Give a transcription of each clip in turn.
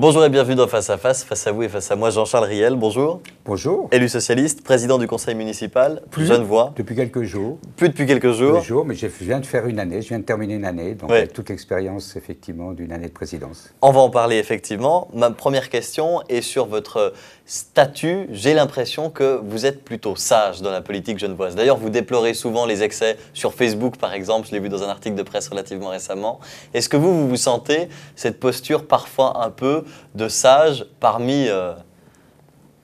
Bonjour et bienvenue dans Face à Face, face à vous et face à moi, Jean-Charles Riel, bonjour. Bonjour. Élu socialiste, président du conseil municipal, plus jeune voix. Depuis quelques jours. Plus depuis quelques jours. Quelques jours, mais je viens de faire une année, je viens de terminer une année, donc toute l'expérience effectivement d'une année de présidence. On va en parler effectivement. Ma première question est sur votre statut. J'ai l'impression que vous êtes plutôt sage dans la politique genevoise. D'ailleurs, vous déplorez souvent les excès sur Facebook par exemple, je l'ai vu dans un article de presse relativement récemment. Est-ce que vous, vous vous sentez cette posture parfois un peu de sages parmi euh,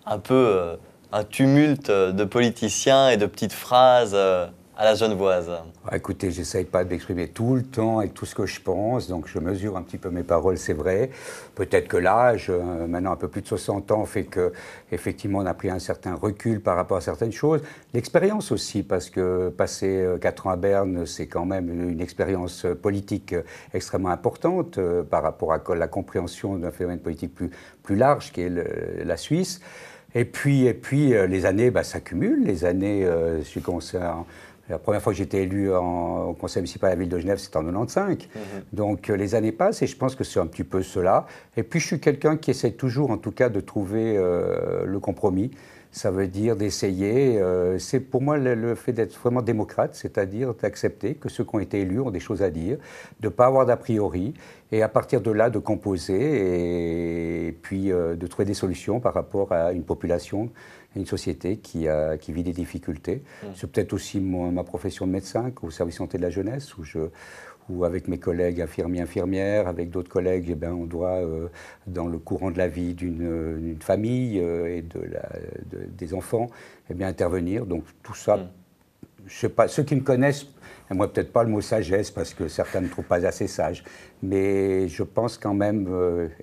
un peu euh, un tumulte de politiciens et de petites phrases. Euh, à la Genevoise ah, Écoutez, j'essaye pas d'exprimer tout le temps et tout ce que je pense, donc je mesure un petit peu mes paroles, c'est vrai. Peut-être que l'âge, euh, maintenant un peu plus de 60 ans, fait que effectivement on a pris un certain recul par rapport à certaines choses. L'expérience aussi, parce que passer 4 euh, ans à Berne, c'est quand même une expérience euh, politique extrêmement importante par rapport à la compréhension d'un phénomène politique plus, plus large qui est la Suisse. Et puis, et puis les années bah, s'accumulent. Les années, je suis conscient… La première fois que j'étais élu au conseil municipal de la ville de Genève, c'était en 95. Mhm. Donc euh, les années passent et je pense que c'est un petit peu cela. Et puis je suis quelqu'un qui essaie toujours, en tout cas, de trouver euh, le compromis ça veut dire d'essayer. Euh, c'est pour moi le, fait d'être vraiment démocrate, c'est-à-dire d'accepter que ceux qui ont été élus ont des choses à dire, de ne pas avoir d'a priori, et à partir de là de composer et, puis euh, de trouver des solutions par rapport à une population, une société qui, a, qui vit des difficultés. Mmh. C'est peut-être aussi ma profession de médecin au service santé de la jeunesse où je ou avec mes collègues infirmiers, infirmières, avec d'autres collègues, eh ben, on doit, euh, dans le courant de la vie d'une euh, famille euh, et de des enfants, et eh bien, intervenir. Donc tout ça, mm. je sais pas, ceux qui me connaissent, moi peut-être pas le mot sagesse, parce que certains ne trouvent pas assez sage, mais je pense quand même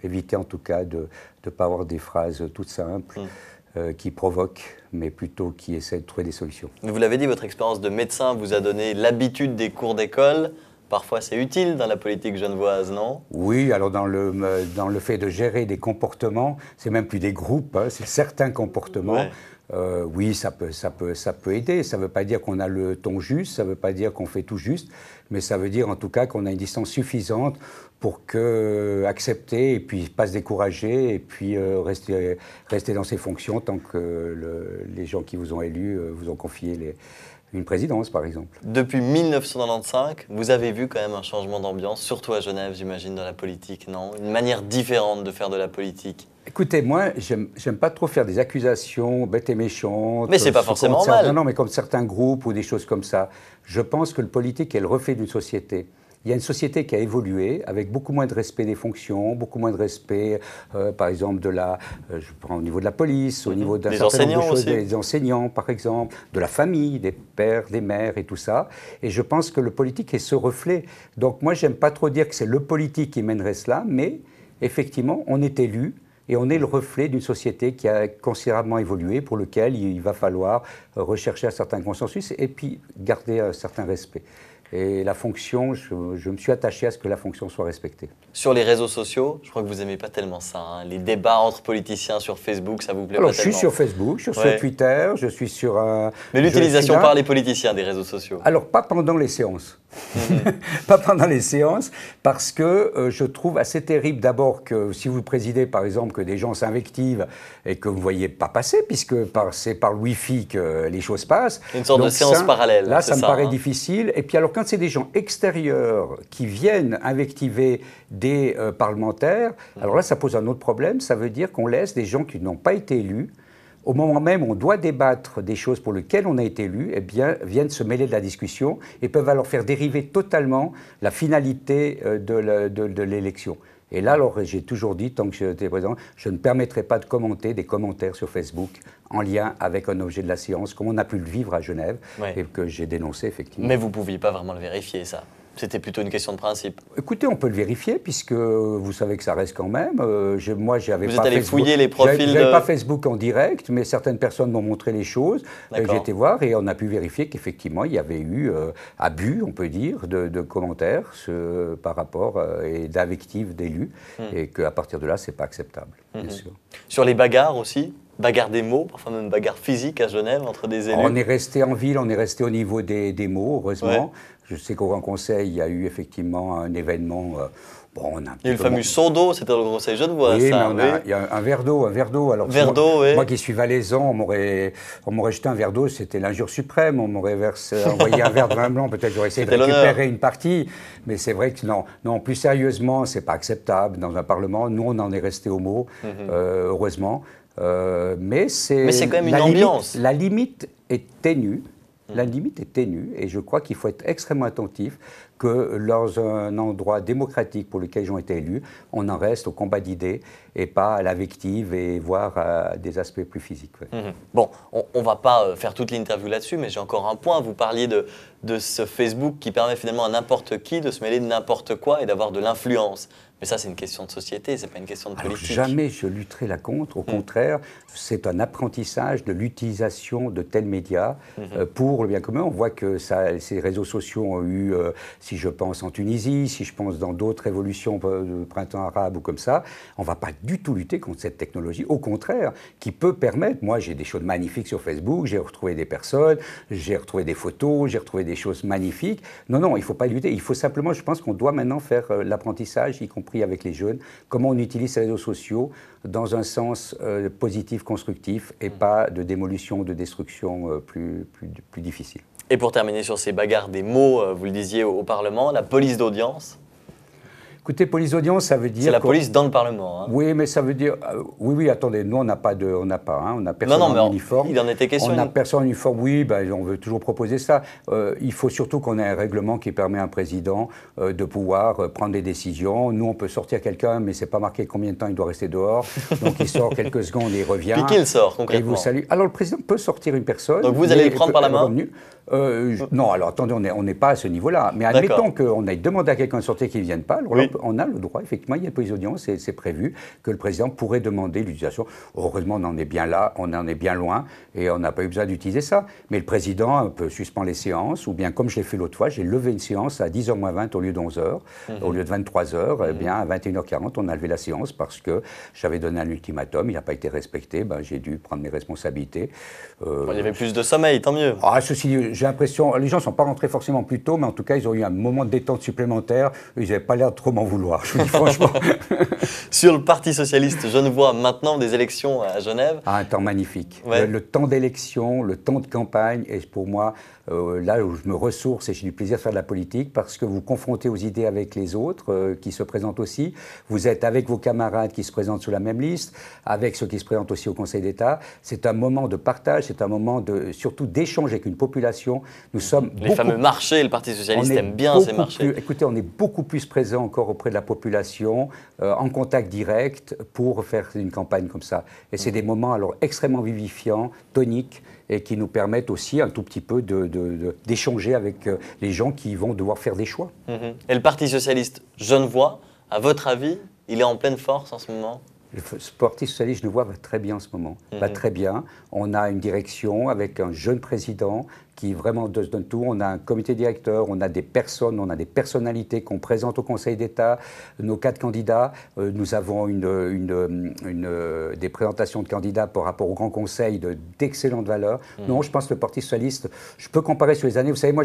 éviter en tout cas de ne pas avoir des phrases toutes simples. Mm. qui provoquent, mais plutôt qui essaient de trouver des solutions. Vous l'avez dit, votre expérience de médecin vous a donné l'habitude des cours d'école. Parfois, c'est utile dans la politique genevoise, non Oui, alors dans le, euh, dans le fait de gérer des comportements, c'est même plus des groupes, hein, c'est certains comportements. Euh, oui, ça peut, ça, peut, ça peut aider. Ça ne veut pas dire qu'on a le ton juste, ça ne veut pas dire qu'on fait tout juste, mais ça veut dire en tout cas qu'on a une distance suffisante pour que euh, accepter et puis pas se décourager et puis rester, rester dans ses fonctions tant que les gens qui vous ont élus vous ont confié les, une présidence, par exemple. Depuis 1995, vous avez vu quand même un changement d'ambiance, surtout à Genève, j'imagine, dans la politique, non Une manière différente de faire de la politique Écoutez, moi, j'aime pas trop faire des accusations bêtes et méchantes. Mais c'est pas forcément mal. non, mais comme certains groupes ou des choses comme ça. Je pense que le politique est le reflet d'une société. Il y a une société qui a évolué avec beaucoup moins de respect des fonctions, beaucoup moins de respect, euh, par exemple, de la, euh, je prends au niveau de la police, au mhm. niveau d'un certain des enseignants, par exemple, de la famille, des pères, des mères et tout ça. Et je pense que le politique est ce reflet. Donc moi, j'aime pas trop dire que c'est le politique qui mènerait cela, mais effectivement, on est élu et on est le reflet d'une société qui a considérablement évolué, pour lequel il va falloir rechercher un certain consensus et puis garder un certain respect. Et la fonction, je, me suis attaché à ce que la fonction soit respectée. Sur les réseaux sociaux, je crois que vous n'aimez pas tellement ça. Hein. Les débats entre politiciens sur Facebook, ça vous plaît Alors, je suis sur Facebook, je suis sur Twitter, je suis sur. un. Euh, Mais l'utilisation par les politiciens des réseaux sociaux Alors, pas pendant les séances. Mhm. pas pendant les séances, parce que euh, je trouve assez terrible d'abord que si vous présidez, par exemple, que des gens s'invectivent et que vous ne voyez pas passer, puisque c'est par le Wi-Fi que les choses passent. Une sorte de séance parallèle. Là, ça, me paraît hein. difficile. Et puis, alors quand c'est des gens extérieurs qui viennent invectiver des euh, parlementaires, alors là, ça pose un autre problème. Ça veut dire qu'on laisse des gens qui n'ont pas été élus, au moment même où on doit débattre des choses pour lesquelles on a été élu, eh bien, viennent se mêler de la discussion et peuvent alors faire dériver totalement la finalité euh, de l'élection. Et là, alors, j'ai toujours dit, tant que j'étais présent, je ne permettrai pas de commenter des commentaires sur Facebook en lien avec un objet de la science, comme on a pu le vivre à Genève, et que j'ai dénoncé, effectivement. Mais vous ne pouviez pas vraiment le vérifier, ça c'était plutôt une question de principe. Écoutez, on peut le vérifier puisque vous savez que ça reste quand même. Euh, moi, j'avais pas. Vous fouiller les profils. pas Facebook en direct, mais certaines personnes m'ont montré les choses. Euh, j'ai été voir et on a pu vérifier qu'effectivement il y avait eu euh, abus, on peut dire, de, commentaires par rapport et d'invectives d'élus, et hmm. et qu'à partir de là, c'est pas acceptable, bien hmm. sûr. Sur les bagarres aussi, bagarre des mots, parfois même bagarre physique à Genève entre des élus On est resté en ville, on est resté au niveau des, mots, heureusement. Je sais qu'au Grand Conseil, il y a eu effectivement un événement. Euh, bon, il y a eu le fameux c'était le conseil Genevois. Oui, ça, il y a un verre d'eau, un verre d'eau. Alors, moi, qui suis valaisan, on m'aurait, on jeté un verre d'eau, c'était l'injure suprême. On m'aurait versé, envoyé un verre de vin blanc, peut-être j'aurais essayé de récupérer une partie. Mais c'est vrai que non, non, plus sérieusement, c'est pas acceptable dans un Parlement. Nous, on en est resté au mot, mhm. euh, heureusement. Euh, mais c'est. quand même une ambiance. la limite est ténue. Hmm. La limite est et je crois qu'il faut être extrêmement attentif que dans un endroit démocratique pour lequel ils ont été élus, on en reste au combat d'idées et pas à la l'invective et voire euh, à des aspects plus physiques. Hmm. Bon, on ne va pas euh, faire toute l'interview là-dessus, mais j'ai encore un point. Vous parliez de ce Facebook qui permet finalement à n'importe qui de se mêler de n'importe quoi et d'avoir de l'influence. Mais ça, c'est une question de société, c'est pas une question de politique. jamais je lutterai la contre. Au mm. contraire, c'est un apprentissage de l'utilisation de tels médias mm-hmm. euh, pour le bien commun. On voit que ça, ces réseaux sociaux ont eu, euh, si je pense en Tunisie, si je pense dans d'autres révolutions, le euh, printemps arabe ou comme ça, on va pas du tout lutter contre cette technologie. Au contraire, qui peut permettre. Moi, j'ai des choses magnifiques sur Facebook. J'ai retrouvé des personnes, j'ai retrouvé des photos, j'ai retrouvé des choses magnifiques. Non, non, il faut pas lutter. Il faut simplement, je pense qu'on doit maintenant faire l'apprentissage, y compris avec les jeunes, comment on utilise ces réseaux sociaux dans un sens euh, positif, constructif, et mm. pas de démolition, de destruction euh, plus, difficile. Et pour terminer sur ces bagarres des mots, euh, vous le disiez au Parlement, la police d'audience, Écoutez, police d'audience, ça veut dire. C'est la police dans le Parlement. Hein. Oui, mais ça veut dire. Euh, oui, oui, attendez, nous, on n'a pas de. On n'a pas. Hein, on personne non, non, mais Il en était question. On n'a personne en uniforme, oui, ben, on veut toujours proposer ça. Euh, il faut surtout qu'on ait un règlement qui permet à un président euh, de pouvoir euh, prendre des décisions. Nous, on peut sortir quelqu'un, mais c'est pas marqué combien de temps il doit rester dehors. Donc, il sort quelques secondes et il revient. Puis qu'il sort, concrètement. Et vous salue. Alors, le président peut sortir une personne. Donc, vous allez le prendre par la main euh, non, alors attendez, on n'est pas à ce niveau-là. Mais admettons qu'on ait demandé à quelqu'un de sortir qu'il ne vienne pas on a le droit, effectivement, il y a des audiences, d'audience c'est prévu que le président pourrait demander l'utilisation. Heureusement, on en est bien là, on en est bien loin et on n'a pas eu besoin d'utiliser ça. Mais le président peut suspendre les séances ou bien, comme je l'ai fait l'autre fois, j'ai levé une séance à 10h moins 20 mhm. au lieu de 11h, au lieu de 23h, eh mhm. bien, à 21h40, on a levé la séance parce que j'avais donné un ultimatum, il n'a pas été respecté, ben, j'ai dû prendre mes responsabilités. Euh, il y avait plus de sommeil, tant mieux. Ah, ceci j'ai l'impression, les gens ne sont pas rentrés forcément plus tôt, mais en tout cas, ils ont eu un moment de détente supplémentaire, ils n'avaient pas l'air trop vouloir, je vous dis franchement. Sur le Parti Socialiste je ne vois maintenant des élections à Genève. Ah, un temps magnifique. Le, temps d'élection, le temps de campagne est pour moi euh, là où je me ressource et j'ai du plaisir de faire de la politique parce que vous confrontez aux idées avec les autres euh, qui se présentent aussi. Vous êtes avec vos camarades qui se présentent sous la même liste, avec ceux qui se présentent aussi au Conseil d'État. C'est un moment de partage, c'est un moment de, surtout d'échange avec une population. Nous sommes. Les fameux marchés, le Parti Socialiste aime bien ces marchés. écoutez, on est beaucoup plus présent encore auprès de la population, euh, en contact direct, pour faire une campagne comme ça. Et c'est des moments alors extrêmement vivifiants, toniques, et qui nous permettent aussi un tout petit peu d'échanger de, avec euh, les gens qui vont devoir faire des choix. Mm-hmm. Et le Parti socialiste genevois, à votre avis, il est en pleine force en ce moment le Parti socialiste, je le vois, va très bien en ce moment. Mm-hmm. très bien. On a une direction avec un jeune président qui vraiment se donne tout. On a un comité directeur, on a des personnes, on a des personnalités qu'on présente au Conseil d'État, nos quatre candidats. Euh, nous avons une, une, euh, des présentations de candidats par rapport au Grand Conseil d'excellente valeur. Mmh. Non, je pense que le Parti Socialiste, je peux comparer sur les années. Vous savez, moi,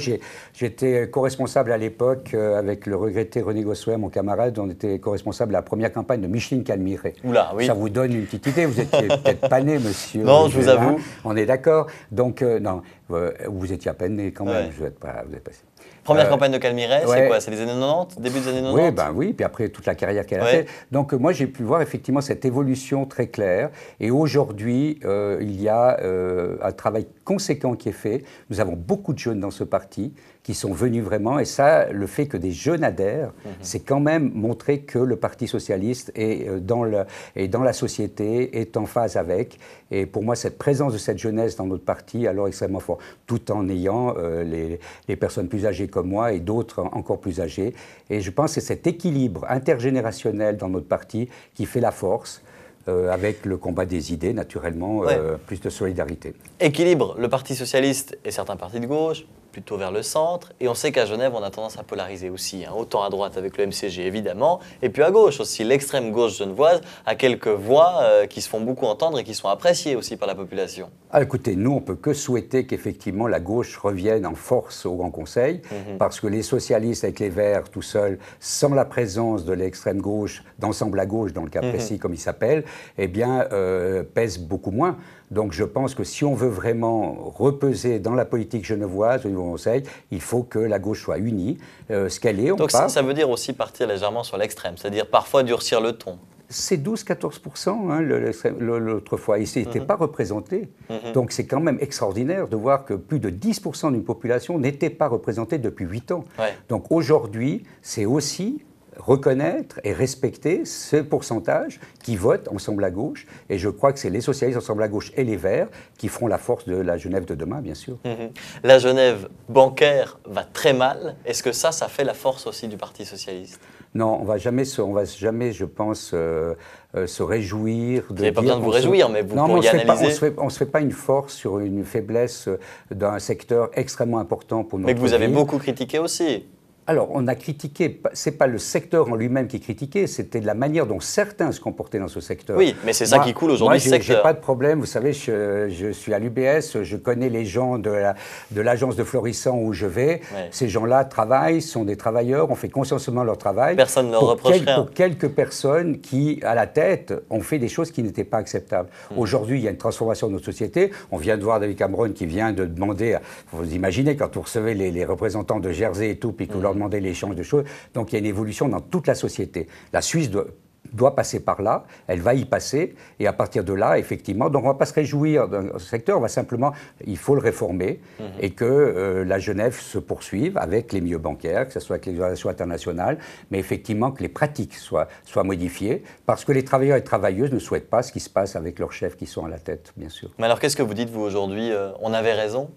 j'étais co-responsable à l'époque euh, avec le regretté René Gossuet, mon camarade. On était co-responsable à la première campagne de Micheline Calmiré. oui. Ça vous donne une petite idée. Vous étiez peut-être pas né, monsieur. Non, je vous avoue. On est d'accord. Donc, non. Euh, vous étiez à peine né quand même, vous êtes, pas, passé. Première euh, campagne de Calmiret, c'est quoi C'est les années 90 Début des années 90 Oui, ben oui, puis après toute la carrière qu'elle a faite. Donc euh, moi j'ai pu voir effectivement cette évolution très claire. Et aujourd'hui, il y a un travail conséquent qui est fait. Nous avons beaucoup de jeunes dans ce parti qui sont venus vraiment. Et ça, le fait que des jeunes adhèrent, mhm. c'est quand même montrer que le Parti socialiste est euh, dans, le, et dans la société, est en phase avec. Et pour moi, cette présence de cette jeunesse dans notre parti, alors extrêmement fort, tout en ayant euh, les, les, personnes plus âgées comme moi et d'autres encore plus âgées. Et je pense que c'est cet équilibre intergénérationnel dans notre parti qui fait la force. Euh, avec le combat des idées, naturellement, plus de solidarité. Équilibre, le Parti socialiste et certains partis de gauche, plutôt vers le centre. Et on sait qu'à Genève, on a tendance à polariser aussi, hein. autant à droite avec le MCG évidemment, et puis à gauche aussi. L'extrême gauche genevoise a quelques voix euh, qui se font beaucoup entendre et qui sont appréciées aussi par la population. Ah, écoutez, nous, on peut que souhaiter qu'effectivement la gauche revienne en force au Grand Conseil, mhm. parce que les socialistes avec les Verts tout seuls, sans la présence de l'extrême gauche, d'ensemble à gauche dans le cas mhm. précis comme il s'appelle, eh bien, euh, pèsent beaucoup moins. Donc je pense que si on veut vraiment repeser dans la politique genevoise au niveau Conseil, il faut que la gauche soit unie, euh, ce qu'elle est. On Donc Ça, ça veut dire aussi partir légèrement sur l'extrême, c'est-à-dire parfois durcir le ton c'est 12-14 l'autre fois. Ils n'étaient pas représentés. Mhm. Donc c'est quand même extraordinaire de voir que plus de 10 d'une population n'était pas représentée depuis 8 ans. Donc aujourd'hui, c'est aussi reconnaître et respecter ce pourcentage qui vote ensemble à gauche. Et je crois que c'est les socialistes ensemble à gauche et les Verts qui feront la force de la Genève de demain, bien sûr. Mhm. La Genève bancaire va très mal. Est-ce que ça, ça fait la force aussi du Parti socialiste non, on va jamais, on va jamais, je pense, euh, euh, se réjouir. De vous n'avez pas besoin de vous réjouir, mais vous non, pourriez on on ne se fait pas une force sur une faiblesse euh, d'un secteur extrêmement important pour notre Mais que vous avez beaucoup critiqué aussi alors, on a critiqué, c'est pas le secteur en lui-même qui est critiqué, c'était la manière dont certains se comportaient dans ce secteur. Oui, mais c'est ça qui coule aujourd'hui, ce secteur. J'ai pas de problème, vous savez, je, suis à l'UBS, je connais les gens de l'agence de, Florissant où je vais. Ces gens-là travaillent, sont des travailleurs, ont fait consciencieusement leur travail. Personne ne leur reproche quel, hein. Pour quelques personnes qui, à la tête, ont fait des choses qui n'étaient pas acceptables. Hmm. Aujourd'hui, il y a une transformation de notre société. On vient de voir David Cameron qui vient de demander, vous imaginez, quand vous recevez les, représentants de Jersey et tout, puis que hmm demander l'échange de choses. Donc il y a une évolution dans toute la société. La Suisse doit, passer par là, elle va y passer, et à partir de là, effectivement, donc on ne va pas se réjouir d'un secteur, on va simplement, il faut le réformer, mhm. et que euh, la Genève se poursuive avec les milieux bancaires, que ce soit avec les relations internationales, mais effectivement que les pratiques soient, soient modifiées, parce que les travailleurs et travailleuses ne souhaitent pas ce qui se passe avec leurs chefs qui sont à la tête, bien sûr. Mais alors qu'est-ce que vous dites, vous, aujourd'hui euh, On avait raison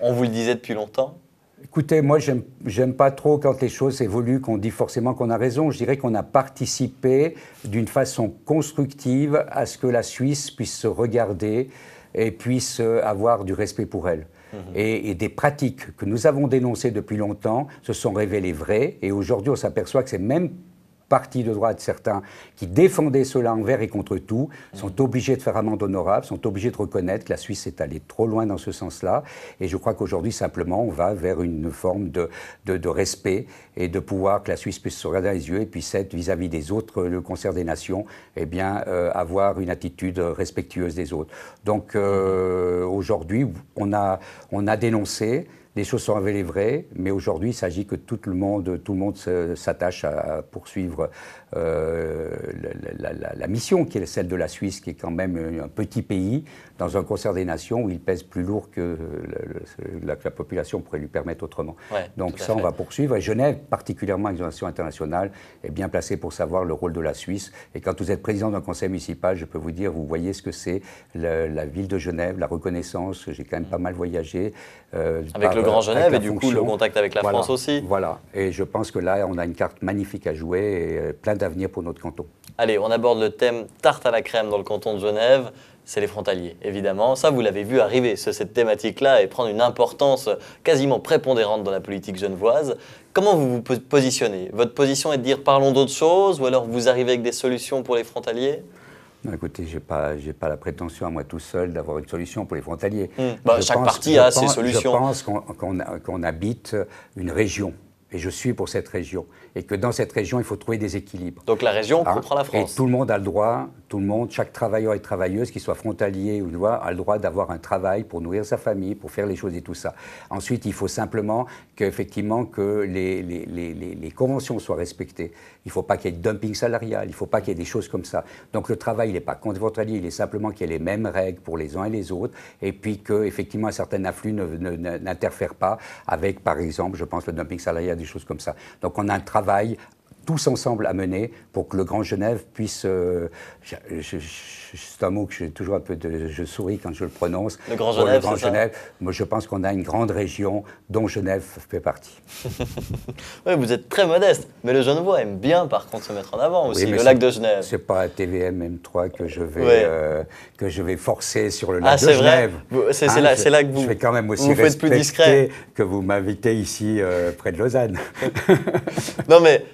On vous le disait depuis longtemps Écoutez, moi, j'aime pas trop quand les choses évoluent, qu'on dit forcément qu'on a raison. Je dirais qu'on a participé d'une façon constructive à ce que la Suisse puisse se regarder et puisse avoir du respect pour elle. Mhm. Et, et, des pratiques que nous avons dénoncées depuis longtemps se sont révélées vraies. Et aujourd'hui, on s'aperçoit que c'est même Parti de droite, certains, qui défendaient cela envers et contre tout, sont obligés de faire amende honorable, sont obligés de reconnaître que la Suisse est allée trop loin dans ce sens-là. Et je crois qu'aujourd'hui, simplement, on va vers une forme de, de, respect et de pouvoir que la Suisse puisse se regarder dans les yeux et puisse être vis-à-vis des autres, le concert des nations, eh bien, euh, avoir une attitude respectueuse des autres. Donc, euh, aujourd'hui, on a, on a dénoncé des choses sont vraies, mais aujourd'hui, il s'agit que tout le monde, tout le monde s'attache à poursuivre euh, la, mission qui est celle de la Suisse, qui est quand même un petit pays, dans un concert des nations où il pèse plus lourd que la, population pourrait lui permettre autrement. Donc ça, on va poursuivre. Et Genève, particulièrement avec les nations internationales, est bien placée pour savoir le rôle de la Suisse. Et quand vous êtes président d'un conseil municipal, je peux vous dire, vous voyez ce que c'est la, ville de Genève, la reconnaissance. J'ai quand même pas mal voyagé. Euh, le euh, Grand Genève et du coup le contact avec la France aussi. Voilà, et je pense que là, on a une carte magnifique à jouer et euh, plein d'avenir pour notre canton. Allez, on aborde le thème tarte à la crème dans le canton de Genève c'est les frontaliers, évidemment. Ça, vous l'avez vu arriver, sur cette thématique-là, et prendre une importance quasiment prépondérante dans la politique genevoise. Comment vous vous positionnez Votre position est de dire parlons d'autre chose, ou alors vous arrivez avec des solutions pour les frontaliers Écoutez, je n'ai pas, la prétention à moi tout seul d'avoir une solution pour les frontaliers. Mmh. Bah, chaque parti a ses solutions. Je pense qu'on habite une région et je suis pour cette région. Et que dans cette région, il faut trouver des équilibres. Donc la région hein comprend la France. Et tout le monde a le droit, tout le monde, chaque travailleur et travailleuse, qu'il soit frontalier ou loin, a le droit d'avoir un travail pour nourrir sa famille, pour faire les choses et tout ça. Ensuite, il faut simplement que les, les, conventions soient respectées. Il ne faut pas qu'il y ait de dumping salarial, il ne faut pas qu'il y ait des choses comme ça. Donc le travail, il n'est pas contre votre il est simplement qu'il y ait les mêmes règles pour les uns et les autres, et puis qu'effectivement un certain afflux n'interfère pas avec, par exemple, je pense, le dumping salarial des choses comme ça. Donc on a un travail tous ensemble à mener pour que le Grand Genève puisse. Euh, c'est un mot que j'ai toujours un peu de. Je souris quand je le prononce. Le Grand Genève. Moi, je pense qu'on a une grande région dont Genève fait partie. oui, vous êtes très modeste, mais le Genevois aime bien, par contre, se mettre en avant aussi, le lac de Genève. C'est pas à TVM M3 que je, vais, euh, que je vais forcer sur le lac ah, de Genève. Hein, c'est là, là, que vous. Je vais quand même aussi vous plus discret. que vous m'invitez ici, euh, près de Lausanne. non, mais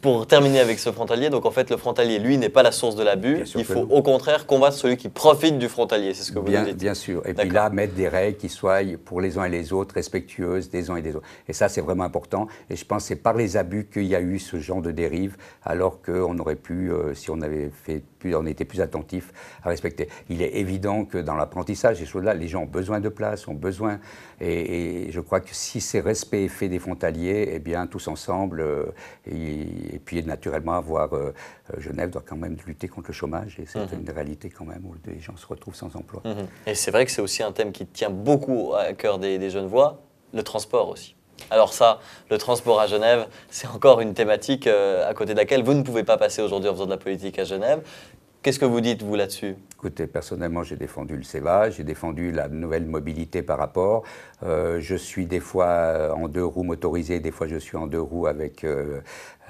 pour terminer avec ce frontalier, donc en fait, le frontalier, lui, n'est pas la source de l'abus. Il faut au contraire combattre celui qui profite du frontalier, c'est ce que vous bien, dites. Bien sûr. Et puis là, mettre des règles qui soient pour les uns et les autres respectueuses des uns et des autres. Et ça, c'est vraiment important. Et je pense que c'est par les abus qu'il y a eu ce genre de dérive, alors qu'on aurait pu, euh, si on avait fait plus, on était plus attentif à respecter. Il est évident que dans l'apprentissage, et les gens ont besoin de place, ont besoin. Et, je crois que si ces respects est fait des frontaliers, eh bien, tous ensemble, euh, et puis naturellement avoir euh, euh, Genève doit quand même lutter contre le chômage et c'est mhm. une réalité quand même où les gens se retrouvent sans emploi. Mhm. Et c'est vrai que c'est aussi un thème qui tient beaucoup à cœur des, des jeunes voix, le transport aussi. Alors ça, le transport à Genève, c'est encore une thématique euh, à côté de laquelle vous ne pouvez pas passer aujourd'hui en faisant de la politique à Genève. Qu'est-ce que vous dites, vous, là-dessus Écoutez, personnellement, j'ai défendu le CEVA, j'ai défendu la nouvelle mobilité par rapport. Euh, je suis des fois en deux roues motorisées, des fois je suis en deux roues avec, euh,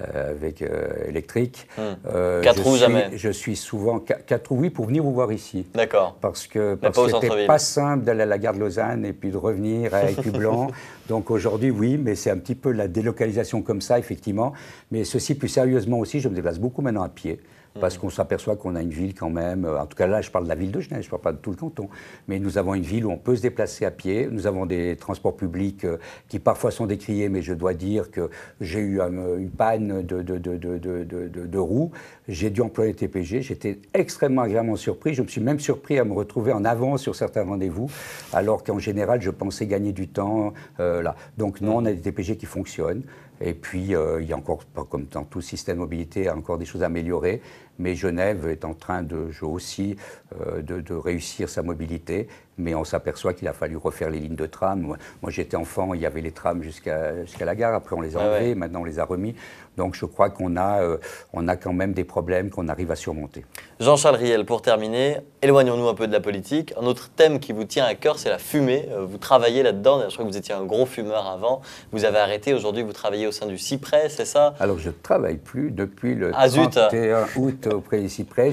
euh, avec électrique. Hmm. quatre roues jamais Je suis souvent quatre roues, oui, pour venir vous voir ici. D'accord. Parce que n'était pas simple d'aller à la gare de Lausanne et puis de revenir à Écu-Blanc. Donc aujourd'hui, oui, mais c'est un petit peu la délocalisation comme ça, effectivement. Mais ceci, plus sérieusement aussi, je me déplace beaucoup maintenant à pied parce mmh. qu'on s'aperçoit qu'on a une ville quand même, euh, en tout cas là je parle de la ville de Genève, je ne parle pas de tout le canton, mais nous avons une ville où on peut se déplacer à pied, nous avons des transports publics euh, qui parfois sont décriés, mais je dois dire que j'ai eu euh, une panne de, de, roues, j'ai dû employer le TPG, j'étais extrêmement agréablement surpris, je me suis même surpris à me retrouver en avance sur certains rendez-vous, alors qu'en général je pensais gagner du temps là. Donc non, mmh. on a des TPG qui fonctionnent. Et puis, euh, il y a encore, comme dans tout système mobilité, encore des choses à améliorer mais Genève est en train de, je aussi, euh, de, réussir sa mobilité, mais on s'aperçoit qu'il a fallu refaire les lignes de tram. Moi, j'étais enfant, il y avait les trams jusqu'à jusqu'à la gare, après on les a ah enlevés, maintenant on les a remis. Donc je crois qu'on a, euh, on a quand même des problèmes qu'on arrive à surmonter. Jean-Charles Riel, pour terminer, éloignons-nous un peu de la politique. Un autre thème qui vous tient à cœur, c'est la fumée. Euh, vous travaillez là-dedans, je crois que vous étiez un gros fumeur avant. Vous avez arrêté, aujourd'hui vous travaillez au sein du Cyprès, c'est ça Alors je ne travaille plus depuis le 31 ah, août auprès des Cyprès.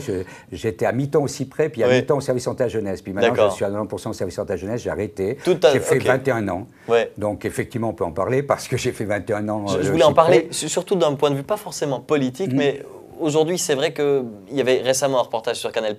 J'étais à mi-temps au Cyprès, puis à mi-temps au service santé à jeunesse. Puis maintenant, je suis à 90% au service santé à jeunesse, j'ai arrêté. J'ai fait 21 ans. Donc effectivement, on peut en parler parce que j'ai fait 21 ans. Je, je euh, voulais en parler surtout d'un point de vue pas forcément politique, mm. mais aujourd'hui, c'est vrai qu'il y avait récemment un reportage sur Canal+,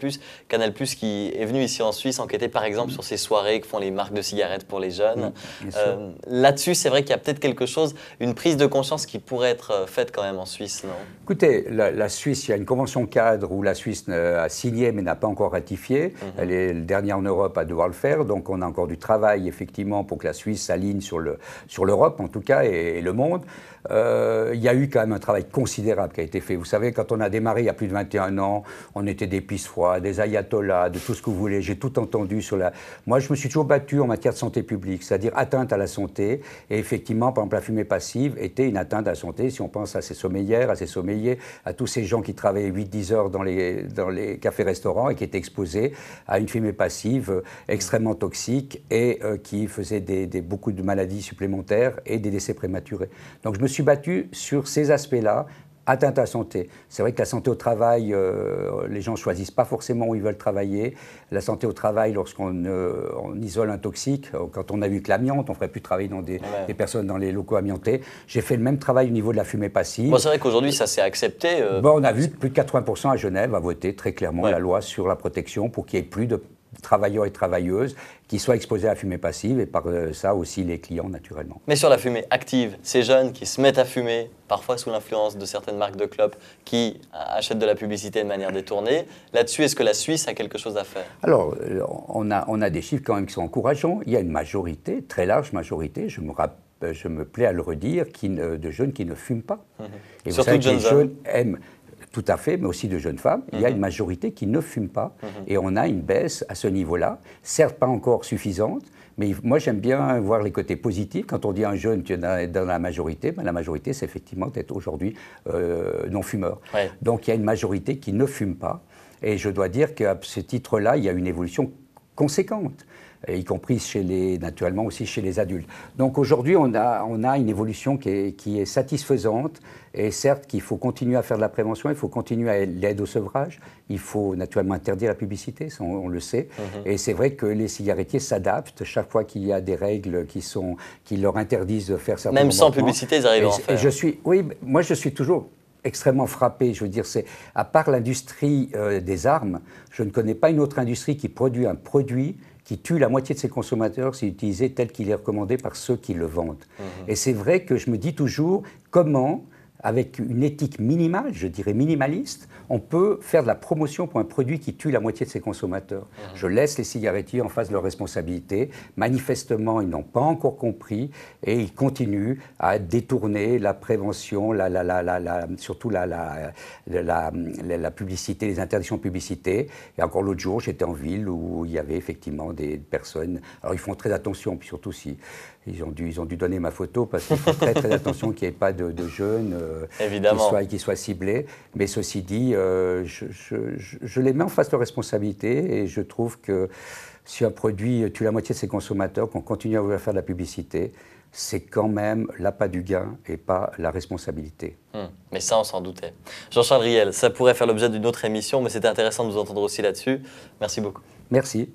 Canal+, qui est venu ici en Suisse enquêter par exemple sur ces soirées que font les marques de cigarettes pour les jeunes. Euh, là-dessus, c'est vrai qu'il y a peut-être quelque chose, une prise de conscience qui pourrait être euh, faite quand même en Suisse, non Écoutez, la, Suisse, il y a une convention cadre où la Suisse a signé mais n'a pas encore ratifié. Mhm. Elle est la dernière en Europe à devoir le faire, donc on a encore du travail effectivement pour que la Suisse s'aligne sur l'Europe le, sur en tout cas et, le monde. Euh, il y a eu quand même un travail considérable qui a été fait. Vous savez, quand on a démarré il y a plus de 21 ans, on était des pisse froids, des ayatollahs, de tout ce que vous voulez. J'ai tout entendu sur la. Moi, je me suis toujours battu en matière de santé publique, c'est-à-dire atteinte à la santé. Et effectivement, par exemple, la fumée passive était une atteinte à la santé. Si on pense à ces sommeillères, à ces sommeillers, à tous ces gens qui travaillaient 8-10 heures dans les, dans les cafés-restaurants et qui étaient exposés à une fumée passive euh, extrêmement toxique et euh, qui faisait beaucoup de maladies supplémentaires et des décès prématurés. Donc, je me suis battu sur ces aspects-là atteinte à la santé. C'est vrai que la santé au travail, euh, les gens ne choisissent pas forcément où ils veulent travailler. La santé au travail, lorsqu'on euh, isole un toxique, euh, quand on a vu que l'amiante, on ne ferait plus travailler dans des, personnes dans les locaux amiantés. J'ai fait le même travail au niveau de la fumée passive. Bon, c'est vrai qu'aujourd'hui, ça s'est accepté. Bon, on a vu que plus de 80% à Genève a voté très clairement la loi sur la protection pour qu'il n'y ait plus de travailleurs et travailleuses qui soient exposés à la fumée passive et par euh, ça aussi les clients naturellement. Mais sur la fumée active, ces jeunes qui se mettent à fumer, parfois sous l'influence de certaines marques de clopes qui euh, achètent de la publicité de manière détournée, là-dessus, est-ce que la Suisse a quelque chose à faire Alors, euh, on a, on a des chiffres quand même qui sont encourageants. Il y a une majorité, très large majorité, je me je me plais à le redire, qui de jeunes qui ne fument pas. Mhm. Et Surtout vous les jeunes aiment tout à fait, mais aussi de jeunes femmes. Il y a mhm. une majorité qui ne fume pas. Mhm. Et on a une baisse à ce niveau-là, certes pas encore suffisante, mais moi, j'aime bien voir les côtés positifs. Quand on dit un jeune, tu es dans la majorité, ben, la majorité, c'est effectivement d'être aujourd'hui euh, non-fumeur. Donc, il y a une majorité qui ne fume pas. Et je dois dire qu'à ce titre-là, il y a une évolution conséquente. Euh, y compris chez les, naturellement aussi chez les adultes. Donc aujourd'hui, on a, on a une évolution qui est, qui est satisfaisante. Et certes qu'il faut continuer à faire de la prévention, il faut continuer à l'aide au sevrage, il faut naturellement interdire la publicité, on, le sait. Mhm. Et c'est vrai que les cigarettiers s'adaptent chaque fois qu'il y a des règles qui, sont, qui leur interdisent de faire ça Même sans publicité, ils arrivent à en faire. je suis, oui, moi je suis toujours extrêmement frappé. Je veux dire, c'est à part l'industrie euh, des armes, je ne connais pas une autre industrie qui produit un produit qui tue la moitié de ses consommateurs est utilisé tel qu'il est recommandé par ceux qui le vendent. Mmh. Et c'est vrai que je me dis toujours comment avec une éthique minimale, je dirais minimaliste, on peut faire de la promotion pour un produit qui tue la moitié de ses consommateurs. Mmh. Je laisse les cigarettiers en face de leurs responsabilités. Manifestement, ils n'ont pas encore compris et ils continuent à détourner la prévention, la, la, la, surtout la, publicité, les interdictions de publicité. Et encore l'autre jour, j'étais en ville où il y avait effectivement des personnes. Alors ils font très attention, puis surtout si ils ont dû, ils ont dû donner ma photo parce qu'ils font très très attention qu'il n'y ait pas de, de jeunes. Euh, euh, Évidemment. Qui, soit, qui soit ciblé. Mais ceci dit, euh, je, les mets en face de responsabilité et je trouve que si un produit tue la moitié de ses consommateurs, qu'on continue à vouloir faire de la publicité, c'est quand même l'appât du gain et pas la responsabilité. Hmm. mais ça, on s'en doutait. Jean-Charles Riel, ça pourrait faire l'objet d'une autre émission, mais c'était intéressant de vous entendre aussi là-dessus. Merci beaucoup. Merci.